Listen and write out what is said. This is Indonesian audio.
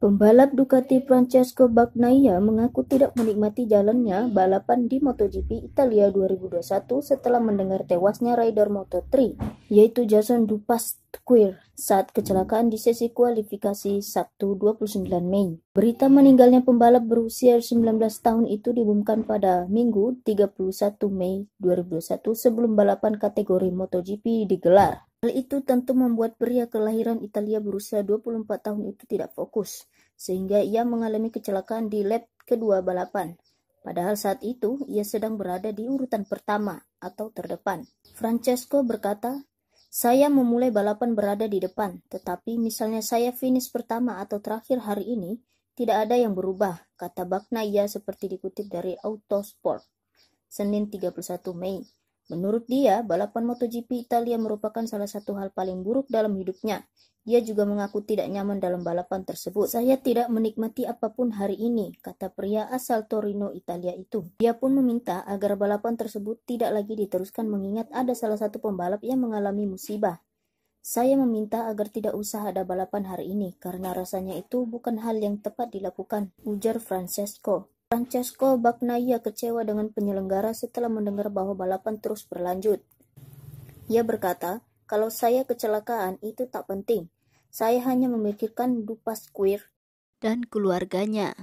Pembalap Ducati Francesco Bagnaia mengaku tidak menikmati jalannya balapan di MotoGP Italia 2021 setelah mendengar tewasnya rider Moto3, yaitu Jason Dupasquir saat kecelakaan di sesi kualifikasi Sabtu 29 Mei. Berita meninggalnya pembalap berusia 19 tahun itu diumumkan pada Minggu 31 Mei 2021 sebelum balapan kategori MotoGP digelar. Hal itu tentu membuat pria kelahiran Italia berusia 24 tahun itu tidak fokus, sehingga ia mengalami kecelakaan di lap kedua balapan. Padahal saat itu ia sedang berada di urutan pertama atau terdepan. Francesco berkata, "Saya memulai balapan berada di depan, tetapi misalnya saya finish pertama atau terakhir hari ini, tidak ada yang berubah," kata Bagnaia seperti dikutip dari Autosport, Senin 31 Mei. Menurut dia, balapan MotoGP Italia merupakan salah satu hal paling buruk dalam hidupnya. Dia juga mengaku tidak nyaman dalam balapan tersebut. Saya tidak menikmati apapun hari ini, kata pria asal Torino, Italia itu. Dia pun meminta agar balapan tersebut tidak lagi diteruskan mengingat ada salah satu pembalap yang mengalami musibah. Saya meminta agar tidak usah ada balapan hari ini karena rasanya itu bukan hal yang tepat dilakukan, ujar Francesco. Francesco Bagnaia kecewa dengan penyelenggara setelah mendengar bahwa balapan terus berlanjut. Ia berkata, "Kalau saya kecelakaan itu tak penting. Saya hanya memikirkan Dupas Queer dan keluarganya."